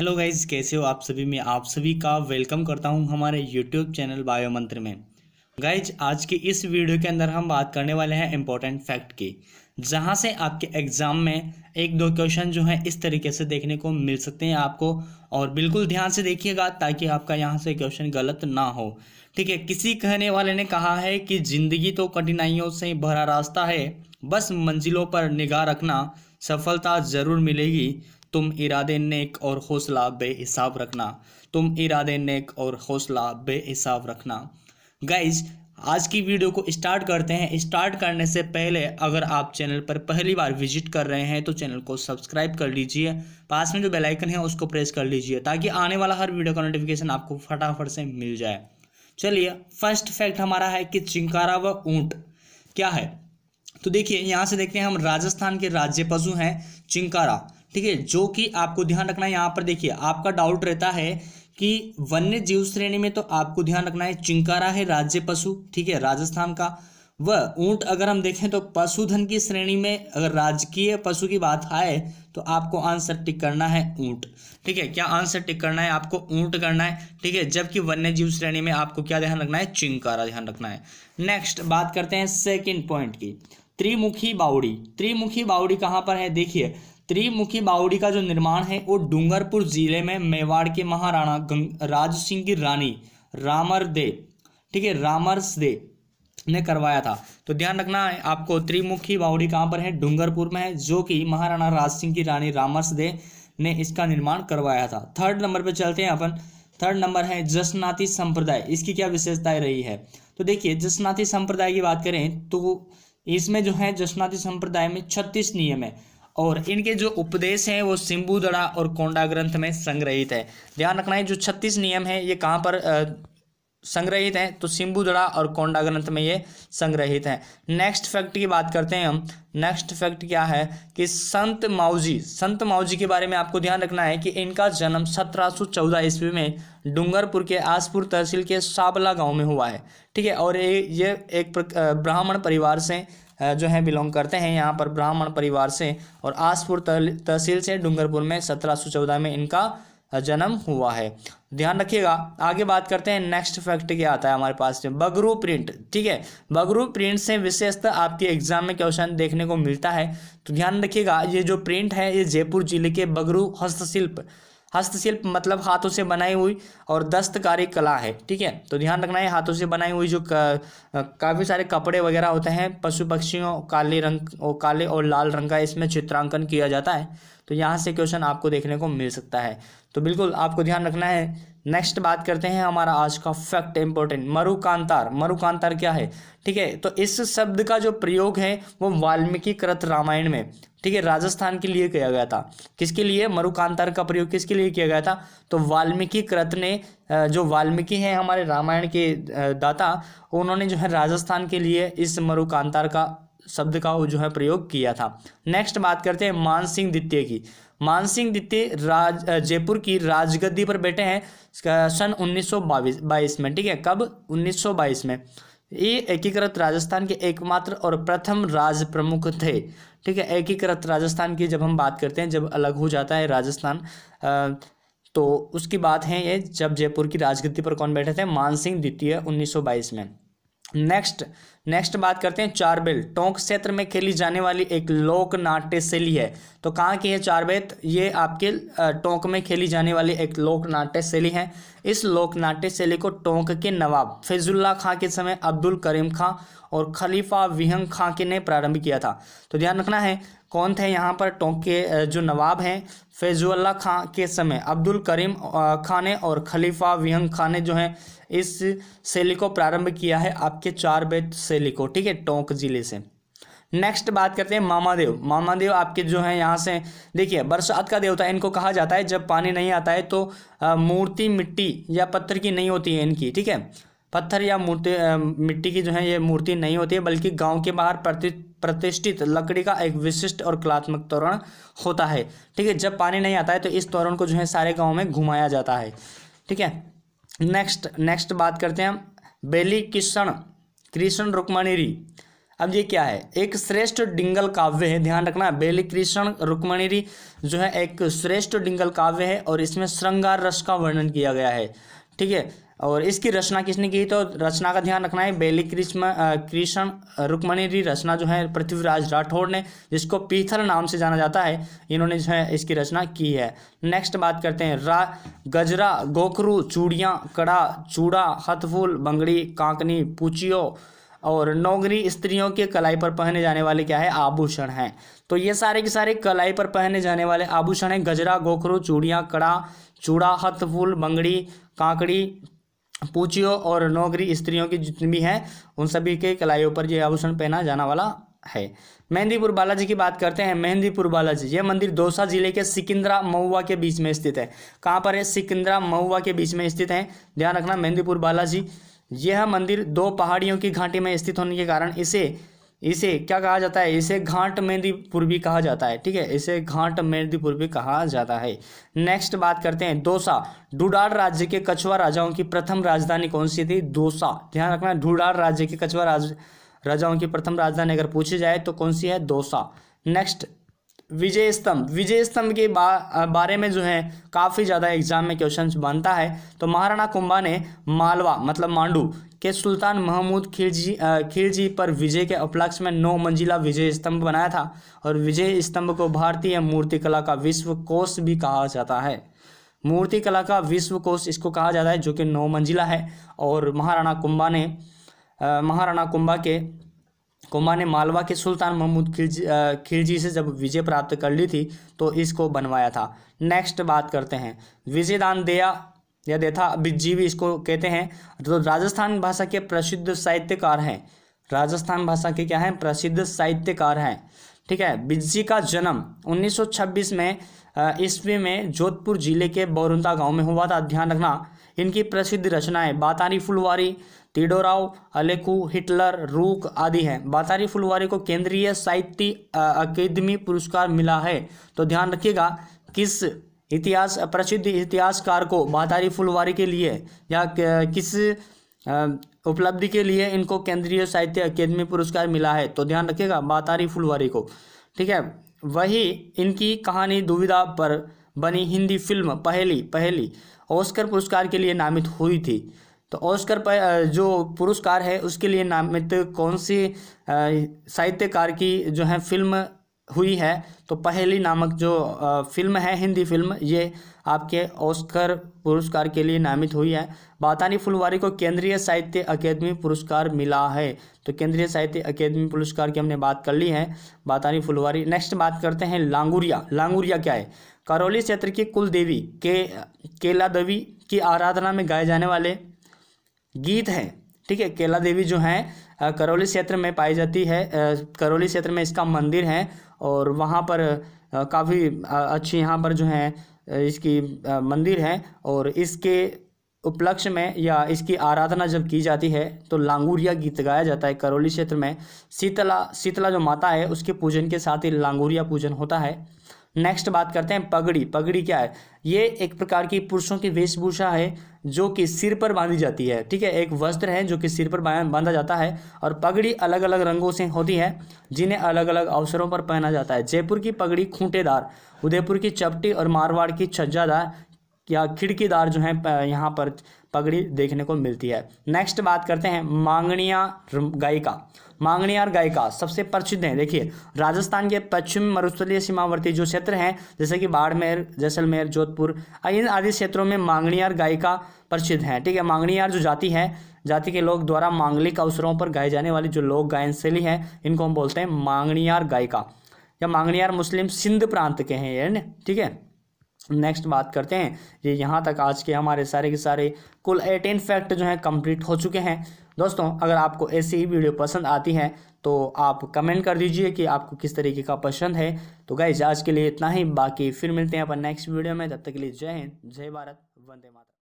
hello guys कैसे हो आप सभी मैं आप सभी का वेलकम करता हूं हमारे यूट्यूब चैनल बायो मंत्र में गाइज आज के इस वीडियो के अंदर हम बात करने वाले हैं इम्पोर्टेंट फैक्ट की जहां से आपके एग्ज़ाम में एक दो क्वेश्चन जो है इस तरीके से देखने को मिल सकते हैं आपको और बिल्कुल ध्यान से देखिएगा ताकि आपका यहाँ से क्वेश्चन गलत ना हो ठीक है किसी कहने वाले ने कहा है कि ज़िंदगी तो कठिनाइयों से भरा रास्ता है बस मंजिलों पर निगाह रखना सफलता ज़रूर मिलेगी तुम इरादे नेक और हौसला बेहिसाब रखना तुम इरादे नेक और हौसला बेहिसाब रखना गाइज आज की वीडियो को स्टार्ट करते हैं स्टार्ट करने से पहले अगर आप चैनल पर पहली बार विजिट कर रहे हैं तो चैनल को सब्सक्राइब कर लीजिए पास में जो बेल आइकन है उसको प्रेस कर लीजिए ताकि आने वाला हर वीडियो का नोटिफिकेशन आपको फटाफट से मिल जाए चलिए फर्स्ट फैक्ट हमारा है कि चिंकारा व ऊंट क्या है तो देखिए यहाँ से देखते हैं हम राजस्थान के राज्य पशु हैं चिंकारा ठीक है जो कि आपको ध्यान रखना है यहाँ पर देखिए आपका डाउट रहता है कि वन्य जीव श्रेणी में तो आपको ध्यान रखना है चिंकारा है राज्य पशु ठीक है राजस्थान का वह ऊंट अगर हम देखें तो पशुधन की श्रेणी में अगर राजकीय पशु की बात आए तो आपको आंसर टिक करना है ऊंट ठीक है क्या आंसर टिक करना है आपको ऊंट करना है ठीक है जबकि वन्य जीव श्रेणी में आपको क्या ध्यान रखना है चिंकारा ध्यान रखना है नेक्स्ट बात करते हैं सेकेंड पॉइंट की त्रिमुखी बाउडी त्रिमुखी बाउडी कहाँ पर है देखिए त्रिमुखी बावड़ी का जो निर्माण है वो डूंगरपुर जिले में मेवाड़ के महाराणा राज सिंह की रानी रामर दे ठीक है रामर्स दे ने करवाया था तो ध्यान रखना है आपको त्रिमुखी बावड़ी कहाँ पर है डूंगरपुर में है जो कि महाराणा राज सिंह की रानी रामर्स दे ने इसका निर्माण करवाया था थर्ड नंबर पर चलते हैं अपन थर्ड नंबर है जसनाती संप्रदाय इसकी क्या विशेषताएं रही है तो देखिए जसनाती संप्रदाय की बात करें तो इसमें जो है जसनाती संप्रदाय में छत्तीस नियम है और इनके जो उपदेश हैं वो सिंबुदड़ा और कोंडा ग्रंथ में संग्रहित है ध्यान रखना है जो छत्तीस नियम है ये कहाँ पर संग्रहित हैं तो सिंबुदड़ा और कोंडा ग्रंथ में ये संग्रहित हैं नेक्स्ट फैक्ट की बात करते हैं हम नेक्स्ट फैक्ट क्या है कि संत माऊजी संत माऊजी के बारे में आपको ध्यान रखना है कि इनका जन्म चौदह ईस्वी में डूंगरपुर के आसपुर तहसील के साबला गांव में हुआ है ठीक है और ये ये एक ब्राह्मण परिवार से जो है बिलोंग करते हैं यहाँ पर ब्राह्मण परिवार से और आसपुर तहसील से डूंगरपुर में सत्रह में इनका जन्म हुआ है ध्यान रखिएगा आगे बात करते हैं नेक्स्ट फैक्ट क्या आता है हमारे पास में बगरू प्रिंट ठीक है बगरू प्रिंट से विशेषतः आपके एग्जाम में क्वेश्चन देखने को मिलता है तो ध्यान रखिएगा ये जो प्रिंट है ये जयपुर जिले के बगरू हस्तशिल्प हस्तशिल्प मतलब हाथों से बनाई हुई और दस्तकारी कला है ठीक है तो ध्यान रखना है हाथों से बनाई हुई जो काफ़ी सारे कपड़े वगैरह होते हैं पशु पक्षियों काले रंग और काले और लाल रंग का इसमें चित्रांकन किया जाता है तो यहाँ से क्वेश्चन आपको देखने को मिल सकता है तो बिल्कुल आपको ध्यान रखना है नेक्स्ट बात करते हैं हमारा आज का फैक्ट इंपॉर्टेंट मरुकांतार मरुकांतार क्या है ठीक है तो इस शब्द का जो प्रयोग है वो वाल्मीकि कृत रामायण में ठीक है राजस्थान के लिए किया गया था किसके लिए मरुकांतार का प्रयोग किसके लिए किया गया था तो वाल्मीकि कृत ने जो वाल्मीकि हैं हमारे रामायण के दाता उन्होंने जो है राजस्थान के लिए इस मरुकांतार का शब्द का जो है प्रयोग किया था नेक्स्ट बात करते हैं मानसिंह द्वितीय की मानसिंह द्वितीय राज जयपुर की राजगद्दी पर बैठे हैं सन उन्नीस में ठीक है कब 1922 में ये एकीकृत राजस्थान के एकमात्र और प्रथम राज प्रमुख थे ठीक है एकीकृत राजस्थान की जब हम बात करते हैं जब अलग हो जाता है राजस्थान तो उसकी बात है ये जब जयपुर की राजगद्दी पर कौन बैठे थे मानसिंह द्वितीय 1922 में नेक्स्ट नेक्स्ट बात करते हैं चारबेल टोंक क्षेत्र में खेली जाने वाली एक लोक नाट्य शैली है तो कहाँ की है चारबेत ये आपके टोंक में खेली जाने वाली एक लोक नाट्य शैली है इस लोक नाट्य शैली को टोंक के नवाब फैजुल्ला खां के समय अब्दुल करीम खां और खलीफा विहंग खां के ने प्रारंभ किया था तो ध्यान रखना है कौन थे यहाँ पर टोंक के जो नवाब हैं फैजुल्ला खां के समय अब्दुल करीम खां ने और खलीफा विहंग खां ने जो है इस शैली को प्रारंभ किया है आपके चार बेत से लिखो ठीक है टोंक जिले से नेक्स्ट बात करते हैं मामादेव मामादेव आपके जो हैं यहाँ से देखिए बरसात का देवता इनको कहा जाता है जब पानी नहीं आता है तो मूर्ति मिट्टी या पत्थर की नहीं होती है इनकी ठीक है पत्थर या मूर्ति मिट्टी की जो है ये मूर्ति नहीं होती है बल्कि गांव के बाहर प्रति प्रतिष्ठित लकड़ी का एक विशिष्ट और कलात्मक तोरण होता है ठीक है जब पानी नहीं आता है तो इस तोरण को जो है सारे गाँव में घुमाया जाता है ठीक है नेक्स्ट नेक्स्ट बात करते हैं हम बेली किशन कृष्ण रुक्मणिरी अब ये क्या है एक श्रेष्ठ डिंगल काव्य है ध्यान रखना बेली कृष्ण रुक्मणिरी जो है एक श्रेष्ठ डिंगल काव्य है और इसमें श्रृंगार रस का वर्णन किया गया है ठीक है और इसकी रचना किसने की तो रचना का ध्यान रखना है बेली कृष्ण कृष्ण रुक्मणी री रचना जो है पृथ्वीराज राठौड़ ने जिसको पीथल नाम से जाना जाता है इन्होंने जो है इसकी रचना की है नेक्स्ट बात करते हैं रा गजरा गोखरू चूड़ियाँ कड़ा चूड़ा हथफूल बंगड़ी कांकनी पूचियो और नौगरी स्त्रियों के कलाई पर पहने जाने वाले क्या है आभूषण हैं तो ये सारे के सारे कलाई पर पहने जाने वाले आभूषण हैं गजरा गोखरू चूड़ियाँ कड़ा चूड़ा हथफूल बंगड़ी कांकड़ी पूछियो और नौकरी स्त्रियों की जितनी भी हैं उन सभी के कलाइयों पर यह आभूषण पहना जाना वाला है मेहंदीपुर बालाजी की बात करते हैं मेहंदीपुर बालाजी यह मंदिर दौसा जिले के सिकिंदरा महुआ के बीच में स्थित है कहाँ पर है सिकिंदरा महुआ के बीच में स्थित है ध्यान रखना मेहंदीपुर बालाजी यह मंदिर दो पहाड़ियों की घाटी में स्थित होने के कारण इसे इसे क्या कहा जाता है इसे घाट मेहंदीपुर भी कहा जाता है ठीक है इसे घाट मेहंदीपुर भी कहा जाता है नेक्स्ट बात करते हैं दोसा डुडार राज्य के कछुआ राजाओं की प्रथम राजधानी कौन सी थी दोसा ध्यान रखना डुडार राज्य के कछुआ राज राजाओं की प्रथम राजधानी अगर पूछी जाए तो कौन सी है दोसा नेक्स्ट विजय स्तंभ विजय स्तंभ के बा, बारे में जो है काफ़ी ज़्यादा एग्जाम में क्वेश्चन बनता है तो महाराणा कुंभा ने मालवा मतलब मांडू के सुल्तान महमूद खिलजी खिलजी पर विजय के उपलक्ष्य में नौ मंजिला विजय स्तंभ बनाया था और विजय स्तंभ को भारतीय मूर्तिकला का विश्व कोष भी कहा जाता है मूर्तिकला का विश्व कोश इसको कहा जाता है जो कि नौ मंजिला है और महाराणा कुंभा ने महाराणा कुंभा के कुमार ने मालवा के सुल्तान महमूद खिलजी खिलजी से जब विजय प्राप्त कर ली थी तो इसको बनवाया था नेक्स्ट बात करते हैं विजयदान दया या देथा भी इसको कहते हैं तो राजस्थान भाषा के प्रसिद्ध साहित्यकार हैं राजस्थान भाषा के क्या हैं प्रसिद्ध साहित्यकार हैं ठीक है बिज्जी का जन्म 1926 में ईस्वी में जोधपुर जिले के बौरुंदा गांव में हुआ था ध्यान रखना इनकी प्रसिद्ध रचनाएं बातारी फुलवारी तिडोराव अलेकू हिटलर रूक आदि हैं बातारी फुलवारी को केंद्रीय साहित्य अकेदमी पुरस्कार मिला है तो ध्यान रखिएगा किस इतिहास प्रसिद्ध इतिहासकार को बातारी फुलवारी के लिए या किस उपलब्धि के लिए इनको केंद्रीय साहित्य अकेदमी पुरस्कार मिला है तो ध्यान रखिएगा बातारी फुलवारी को ठीक है वही इनकी कहानी दुविधा पर बनी हिंदी फिल्म पहली पहली ऑस्कर पुरस्कार के लिए नामित हुई थी तो ऑस्कर पर जो पुरस्कार है उसके लिए नामित कौन सी साहित्यकार की जो है फिल्म हुई है तो पहली नामक जो फिल्म है हिंदी फिल्म ये आपके ऑस्कर पुरस्कार के लिए नामित हुई है बातानी फुलवारी को केंद्रीय साहित्य अकेदमी पुरस्कार मिला है तो केंद्रीय साहित्य अकेदमी पुरस्कार की हमने बात कर ली है बातानी फुलवारी नेक्स्ट बात करते हैं लांगुरिया लांगुरिया क्या है करौली क्षेत्र की कुल देवी के केला देवी की आराधना में गाए जाने वाले गीत हैं ठीक है केला देवी जो हैं करौली क्षेत्र में पाई जाती है करौली क्षेत्र में इसका मंदिर है और वहाँ पर काफ़ी अच्छी यहाँ पर जो है इसकी मंदिर है और इसके उपलक्ष्य में या इसकी आराधना जब की जाती है तो लांगूरिया गीत गाया जाता है करौली क्षेत्र में शीतला शीतला जो माता है उसके पूजन के साथ ही लांगूरिया पूजन होता है नेक्स्ट बात करते हैं पगड़ी पगड़ी क्या है ये एक प्रकार की पुरुषों की वेशभूषा है जो कि सिर पर बांधी जाती है ठीक है एक वस्त्र है जो कि सिर पर बांधा जाता है और पगड़ी अलग अलग रंगों से होती है जिन्हें अलग अलग अवसरों पर पहना जाता है जयपुर की पगड़ी खूंटेदार उदयपुर की चपटी और मारवाड़ की छज्जादार या खिड़कीदार जो है यहाँ पर पगड़ी देखने को मिलती है नेक्स्ट बात करते हैं मांगणिया गायिका और गायिका सबसे प्रसिद्ध हैं देखिए राजस्थान के पश्चिम मरुस्थलीय सीमावर्ती जो क्षेत्र हैं जैसे कि बाड़मेर जैसलमेर जोधपुर इन आदि क्षेत्रों में और गायिका प्रसिद्ध हैं ठीक है मांगनियार जो जाति है जाति के लोग द्वारा मांगलिक अवसरों पर गाए जाने वाली जो लोक गायन शैली है इनको हम बोलते हैं मांगणियार गायिका या मांगणियार मुस्लिम सिंध प्रांत के हैं ठीक है नेक्स्ट बात करते हैं ये यहाँ तक आज के हमारे सारे के सारे कुल एटीन फैक्ट जो हैं कंप्लीट हो चुके हैं दोस्तों अगर आपको ऐसी ही वीडियो पसंद आती है तो आप कमेंट कर दीजिए कि आपको किस तरीके का पसंद है तो गाइज आज के लिए इतना ही बाकी फिर मिलते हैं अपन नेक्स्ट वीडियो में तब तक के लिए जय हिंद जय भारत वंदे माता